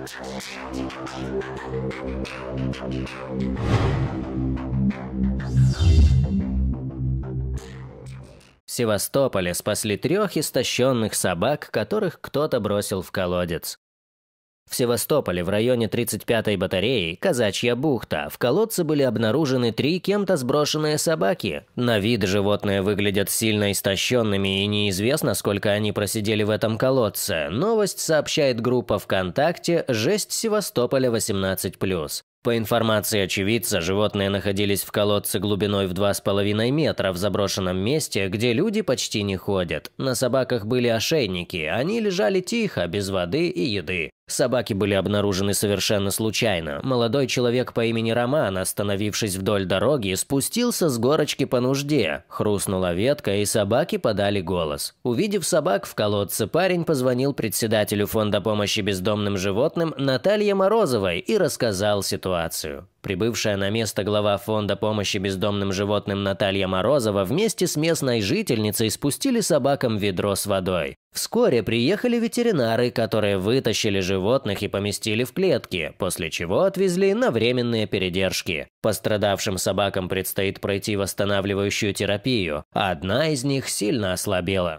В Севастополе спасли трех истощенных собак, которых кто-то бросил в колодец. В Севастополе в районе 35-й батареи «Казачья бухта» в колодце были обнаружены три кем-то сброшенные собаки. На вид животные выглядят сильно истощенными и неизвестно, сколько они просидели в этом колодце. Новость сообщает группа ВКонтакте «Жесть Севастополя 18+.» По информации очевидца, животные находились в колодце глубиной в 2,5 метра в заброшенном месте, где люди почти не ходят. На собаках были ошейники, они лежали тихо, без воды и еды. Собаки были обнаружены совершенно случайно. Молодой человек по имени Роман, остановившись вдоль дороги, спустился с горочки по нужде. Хрустнула ветка, и собаки подали голос. Увидев собак в колодце, парень позвонил председателю фонда помощи бездомным животным Наталье Морозовой и рассказал ситуацию. Прибывшая на место глава фонда помощи бездомным животным Наталья Морозова вместе с местной жительницей спустили собакам ведро с водой. Вскоре приехали ветеринары, которые вытащили животных и поместили в клетки, после чего отвезли на временные передержки. Пострадавшим собакам предстоит пройти восстанавливающую терапию, а одна из них сильно ослабела.